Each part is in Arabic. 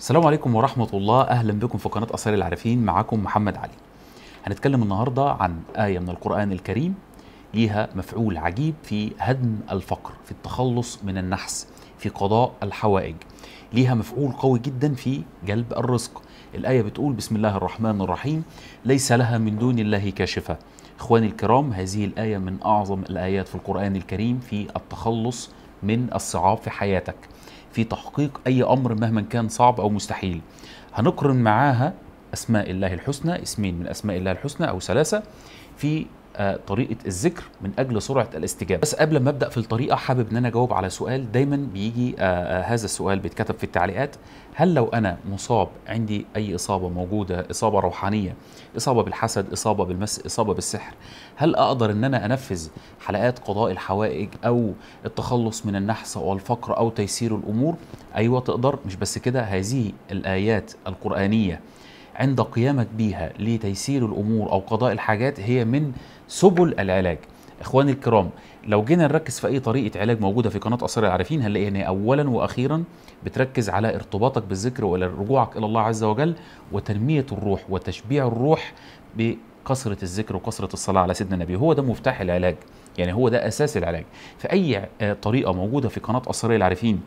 السلام عليكم ورحمة الله أهلا بكم في قناة أسرار العارفين معاكم محمد علي هنتكلم النهاردة عن آية من القرآن الكريم ليها مفعول عجيب في هدم الفقر في التخلص من النحس في قضاء الحوائج ليها مفعول قوي جدا في جلب الرزق الآية بتقول بسم الله الرحمن الرحيم ليس لها من دون الله كاشفة إخواني الكرام هذه الآية من أعظم الآيات في القرآن الكريم في التخلص من الصعاب في حياتك في تحقيق أي أمر مهما كان صعب أو مستحيل هنقرن معاها أسماء الله الحسنى اسمين من أسماء الله الحسنى أو ثلاثة في آه، طريقه الذكر من اجل سرعه الاستجابه بس قبل ما ابدا في الطريقه حابب ان انا اجاوب على سؤال دايما بيجي آه، آه، هذا السؤال بيتكتب في التعليقات هل لو انا مصاب عندي اي اصابه موجوده اصابه روحانيه اصابه بالحسد اصابه بالمس اصابه بالسحر هل اقدر ان انا انفذ حلقات قضاء الحوائج او التخلص من النحس والفقر او تيسير الامور ايوه تقدر مش بس كده هذه الايات القرانيه عند قيامك بيها لتيسير الامور او قضاء الحاجات هي من سبل العلاج اخواني الكرام لو جينا نركز في اي طريقه علاج موجوده في قناه اسرار العارفين هنلاقي ان اولا واخيرا بتركز على ارتباطك بالذكر والى رجوعك الى الله عز وجل وتنميه الروح وتشبيع الروح بكثره الذكر وكثره الصلاه على سيدنا النبي هو ده مفتاح العلاج يعني هو ده اساس العلاج فاي آه، طريقه موجوده في قناه اسرار العارفين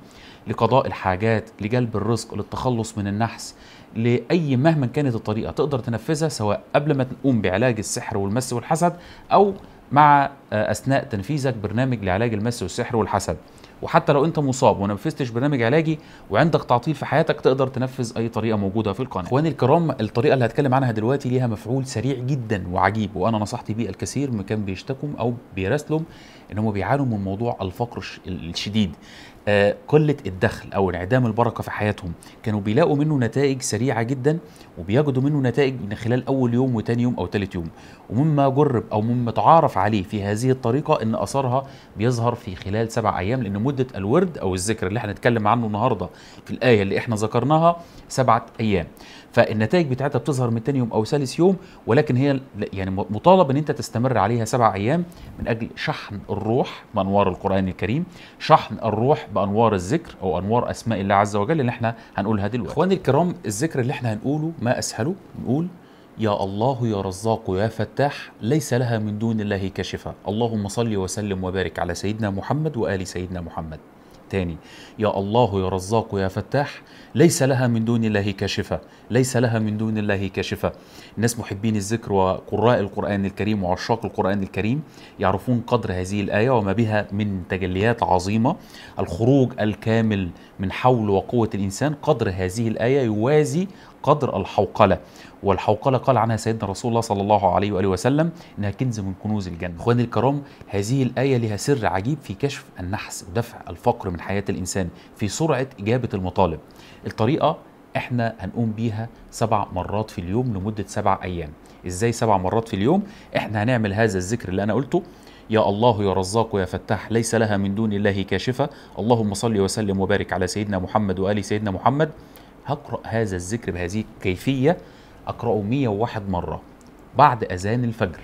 لقضاء الحاجات لجلب الرزق للتخلص من النحس لاي مهما كانت الطريقه تقدر تنفذها سواء قبل ما تقوم بعلاج السحر والمس والحسد او مع آه، اثناء تنفيذك برنامج لعلاج المس والسحر والحسد وحتى لو انت مصاب وما نفذتش برنامج علاجي وعندك تعطيل في حياتك تقدر تنفذ اي طريقه موجوده في القناه اخواني الكرام الطريقه اللي هتكلم عنها دلوقتي ليها مفعول سريع جدا وعجيب وانا نصحت بيه الكثير من كان بيشتكم او بيراسلهم ان هم بيعانوا من موضوع الفقر الشديد آه قله الدخل او انعدام البركه في حياتهم كانوا بيلاقوا منه نتائج سريعه جدا وبيجدوا منه نتائج من خلال اول يوم وتاني يوم او تالت يوم ومما جرب او مما تعارف عليه في هذه الطريقه ان اثرها بيظهر في خلال سبع ايام لان مده الورد او الذكر اللي احنا هنتكلم عنه النهارده في الايه اللي احنا ذكرناها سبعه ايام فالنتائج بتاعتها بتظهر من تاني يوم او ثالث يوم ولكن هي يعني مطالب ان انت تستمر عليها سبع ايام من اجل شحن الروح بانوار القران الكريم شحن الروح بانوار الذكر او انوار اسماء الله عز وجل اللي احنا هنقولها دلوقتي اخواني الكرام الذكر اللي احنا هنقوله ما اسهله نقول يا الله يا رزاق يا فتاح ليس لها من دون الله كشفة اللهم صل وسلم وبارك على سيدنا محمد وال سيدنا محمد تاني يا الله يا رزاق يا فتاح ليس لها من دون الله كاشفة ليس لها من دون الله كاشفة الناس محبين الذكر وقراء القرآن الكريم وعشاق القرآن الكريم يعرفون قدر هذه الآية وما بها من تجليات عظيمة الخروج الكامل من حول وقوة الإنسان قدر هذه الآية يوازي قدر الحوقلة والحوقلة قال عنها سيدنا رسول الله صلى الله عليه وآله وسلم إنها كنز من كنوز الجنة أخواني الكرام هذه الآية لها سر عجيب في كشف النحس ودفع الفقر من حياة الإنسان في سرعة إجابة المطالب الطريقة احنا هنقوم بيها سبع مرات في اليوم لمدة سبع أيام إزاي سبع مرات في اليوم احنا هنعمل هذا الذكر اللي أنا قلته يا الله يا رزاق يا فتاح ليس لها من دون الله كاشفة اللهم صل وسلم وبارك على سيدنا محمد وآل سيدنا محمد هقرأ هذا الذكر بهذه الكيفية أقرأه 101 مرة بعد أذان الفجر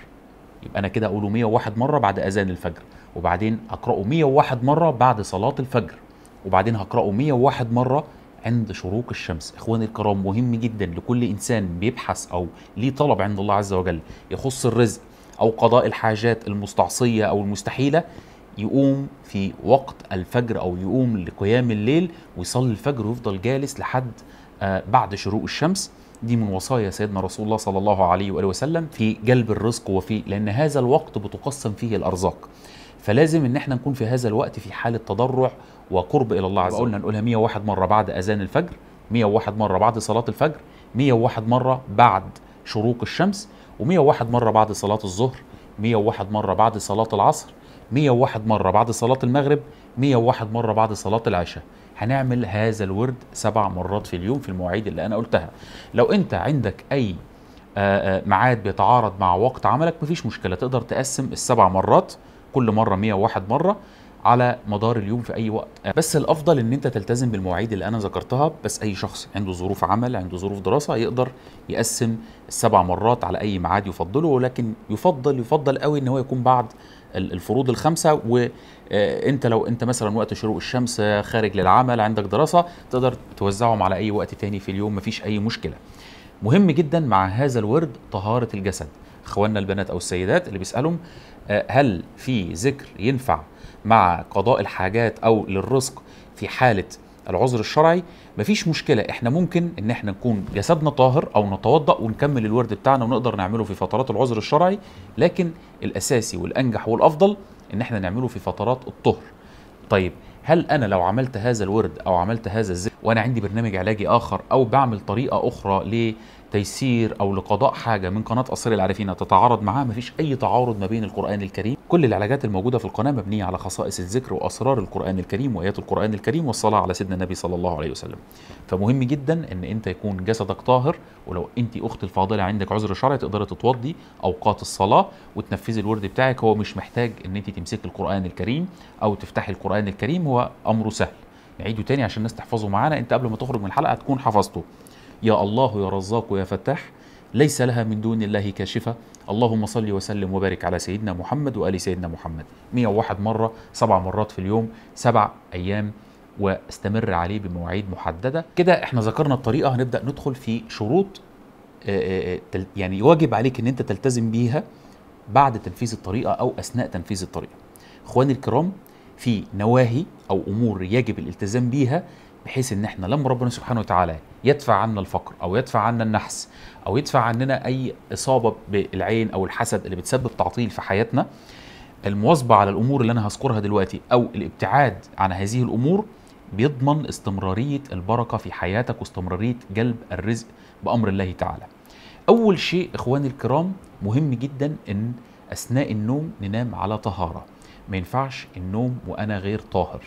يبقى أنا كده أقوله 101 مرة بعد أذان الفجر وبعدين أقرأه 101 مرة بعد صلاة الفجر وبعدين هقرأه 101 مرة عند شروق الشمس اخواني الكرام مهم جدا لكل انسان بيبحث او ليه طلب عند الله عز وجل يخص الرزق او قضاء الحاجات المستعصيه او المستحيله يقوم في وقت الفجر او يقوم لقيام الليل ويصلي الفجر ويفضل جالس لحد آه، بعد شروق الشمس دي من وصايا سيدنا رسول الله صلى الله عليه واله وسلم في جلب الرزق وفي لان هذا الوقت بتقسم فيه الارزاق فلازم ان احنا نكون في هذا الوقت في حاله تضرع وقرب الى الله عز وجل قلنا نقولها 101 مره بعد اذان الفجر 101 مره بعد صلاه الفجر 101 مره بعد شروق الشمس و101 مره بعد صلاه الظهر 101 مره بعد صلاه العصر 101 مرة بعد صلاة المغرب 101 مرة بعد صلاة العشاء هنعمل هذا الورد سبع مرات في اليوم في المواعيد اللي أنا قلتها لو أنت عندك أي آه، آه، ميعاد بيتعارض مع وقت عملك مفيش مشكلة تقدر تقسم السبع مرات كل مرة 101 مرة على مدار اليوم في اي وقت بس الافضل ان انت تلتزم بالمواعيد اللي انا ذكرتها بس اي شخص عنده ظروف عمل عنده ظروف دراسه يقدر يقسم السبع مرات على اي ميعاد يفضله ولكن يفضل يفضل قوي ان هو يكون بعد الفروض الخمسه وانت آه، لو انت مثلا وقت شروق الشمس آه، خارج للعمل عندك دراسه تقدر توزعهم على اي وقت تاني في اليوم مفيش اي مشكله مهم جدا مع هذا الورد طهاره الجسد اخواننا البنات او السيدات اللي بيسالهم آه، هل في ذكر ينفع مع قضاء الحاجات او للرزق في حاله العذر الشرعي مفيش مشكله احنا ممكن ان احنا نكون جسدنا طاهر او نتوضا ونكمل الورد بتاعنا ونقدر نعمله في فترات العذر الشرعي لكن الاساسي والانجح والافضل ان احنا نعمله في فترات الطهر طيب هل انا لو عملت هذا الورد او عملت هذا الذكر وانا عندي برنامج علاجي اخر او بعمل طريقه اخرى تيسير او لقضاء حاجه من قناه قصر العارفين تتعارض معاه مفيش اي تعارض ما بين القران الكريم كل العلاجات الموجوده في القناه مبنيه على خصائص الذكر واسرار القران الكريم وايات القران الكريم والصلاه على سيدنا النبي صلى الله عليه وسلم فمهم جدا ان انت يكون جسدك طاهر ولو انت اخت الفاضله عندك عذر شرعي تقدري تتوضي اوقات الصلاه وتنفذي الورد بتاعك هو مش محتاج ان انت تمسكي القران الكريم او تفتحي القران الكريم هو امره سهل نعيده تاني عشان الناس تحفظه معانا انت قبل ما تخرج من الحلقه تكون حفظته يا الله يا رزاق يا فتاح ليس لها من دون الله كاشفة اللهم صل وسلم وبارك على سيدنا محمد وآل سيدنا محمد 101 مرة سبع مرات في اليوم سبع أيام واستمر عليه بمواعيد محددة كده احنا ذكرنا الطريقة هنبدأ ندخل في شروط آه، آه، آه، يعني واجب عليك ان انت تلتزم بيها بعد تنفيذ الطريقة او اثناء تنفيذ الطريقة اخواني الكرام في نواهي او امور يجب الالتزام بيها بحيث ان احنا لما ربنا سبحانه وتعالى يدفع عنا الفقر او يدفع عنا النحس او يدفع عننا اي اصابه بالعين او الحسد اللي بتسبب تعطيل في حياتنا المواظبه على الامور اللي انا هذكرها دلوقتي او الابتعاد عن هذه الامور بيضمن استمراريه البركه في حياتك واستمراريه جلب الرزق بامر الله تعالى. اول شيء اخواني الكرام مهم جدا ان اثناء النوم ننام على طهاره. ما ينفعش النوم وانا غير طاهر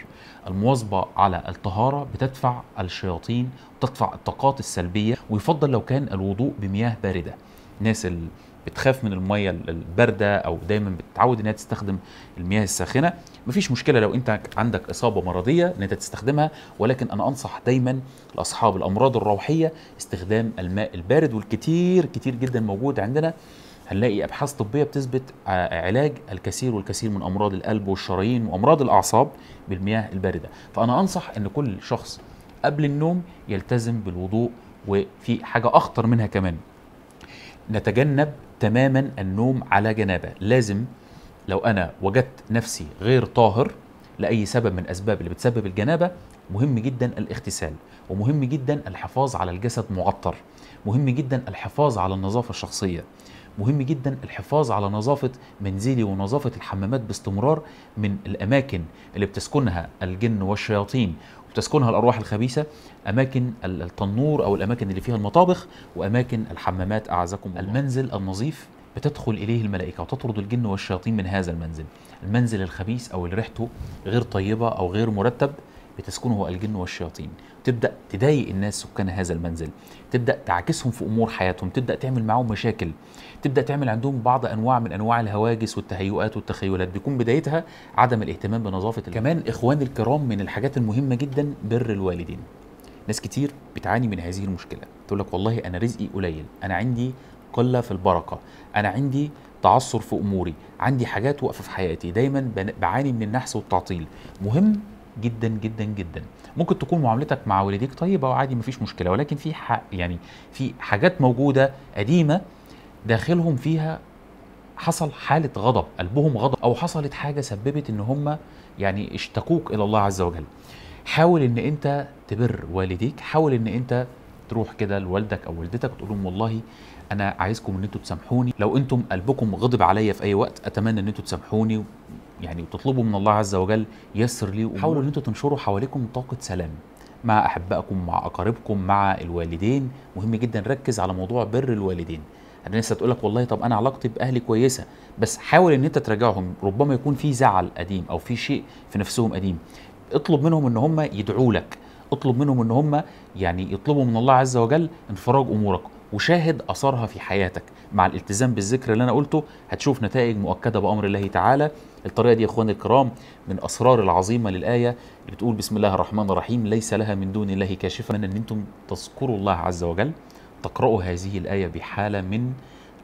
المواظبه على الطهاره بتدفع الشياطين وتدفع الطاقات السلبيه ويفضل لو كان الوضوء بمياه بارده الناس اللي بتخاف من المياه البارده او دايما بتتعود انها تستخدم المياه الساخنه مفيش مشكله لو انت عندك اصابه مرضيه ان انت تستخدمها ولكن انا انصح دايما لاصحاب الامراض الروحيه استخدام الماء البارد والكتير كتير جدا موجود عندنا هنلاقي ابحاث طبيه بتثبت علاج الكثير والكثير من امراض القلب والشرايين وامراض الاعصاب بالمياه البارده فانا انصح ان كل شخص قبل النوم يلتزم بالوضوء وفي حاجه اخطر منها كمان نتجنب تماما النوم على جنابه لازم لو انا وجدت نفسي غير طاهر لاي سبب من الاسباب اللي بتسبب الجنابه مهم جدا الاغتسال ومهم جدا الحفاظ على الجسد معطر مهم جدا الحفاظ على النظافه الشخصيه مهم جدا الحفاظ على نظافة منزلي ونظافة الحمامات باستمرار من الأماكن اللي بتسكنها الجن والشياطين وبتسكنها الأرواح الخبيثة أماكن التنور أو الأماكن اللي فيها المطابخ وأماكن الحمامات أعزكم الله. المنزل النظيف بتدخل إليه الملائكة وتطرد الجن والشياطين من هذا المنزل المنزل الخبيث أو اللي ريحته غير طيبة أو غير مرتب بتسكنه الجن والشياطين تبدا تضايق الناس سكان هذا المنزل تبدا تعكسهم في امور حياتهم تبدا تعمل معاهم مشاكل تبدا تعمل عندهم بعض انواع من انواع الهواجس والتهيؤات والتخيلات بيكون بدايتها عدم الاهتمام بنظافه الم... كمان اخوان الكرام من الحاجات المهمه جدا بر الوالدين ناس كتير بتعاني من هذه المشكله تقول لك والله انا رزقي قليل انا عندي قله في البركه انا عندي تعثر في اموري عندي حاجات واقفه في حياتي دايما بعاني من النحس والتعطيل مهم جدا جدا جدا ممكن تكون معاملتك مع والديك طيبه وعادي مفيش مشكله ولكن في حق يعني في حاجات موجوده قديمه داخلهم فيها حصل حاله غضب قلبهم غضب او حصلت حاجه سببت ان هم يعني اشتكوك الى الله عز وجل حاول ان انت تبر والديك حاول ان انت تروح كده لوالدك او والدتك وتقول لهم والله انا عايزكم ان انتم تسامحوني لو انتم قلبكم غضب عليا في اي وقت اتمنى ان انتم تسامحوني يعني وتطلبوا من الله عز وجل يسر لي حاولوا ان انتم تنشروا حواليكم طاقه سلام مع احبائكم مع اقاربكم مع الوالدين مهم جدا ركز على موضوع بر الوالدين الناس هتقول لك والله طب انا علاقتي باهلي كويسه بس حاول ان انت تراجعهم ربما يكون في زعل قديم او في شيء في نفسهم قديم اطلب منهم ان هم يدعوا لك اطلب منهم ان هم يعني يطلبوا من الله عز وجل انفراج امورك وشاهد اثارها في حياتك مع الالتزام بالذكر اللي انا قلته هتشوف نتائج مؤكده بامر الله تعالى الطريقه دي يا اخواني الكرام من اسرار العظيمه للايه اللي بتقول بسم الله الرحمن الرحيم ليس لها من دون الله كاشفه ان انتم تذكروا الله عز وجل تقرأوا هذه الآية بحالة من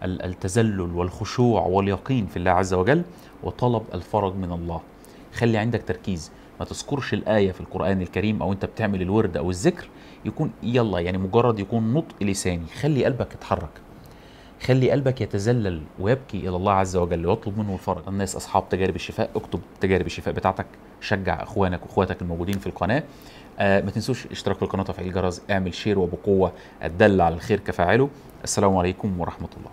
التذلل والخشوع واليقين في الله عز وجل وطلب الفرج من الله خلي عندك تركيز ما تذكرش الآية في القرآن الكريم أو أنت بتعمل الورد أو الذكر يكون يلا يعني مجرد يكون نطق لساني خلي قلبك يتحرك خلي قلبك يتذلل ويبكي الى الله عز وجل ويطلب منه الفرج الناس اصحاب تجارب الشفاء اكتب تجارب الشفاء بتاعتك شجع اخوانك واخواتك الموجودين في القناه آه ما تنسوش اشتراك في القناه وتفعيل الجرس اعمل شير وبقوه الدل على الخير كفاعله السلام عليكم ورحمه الله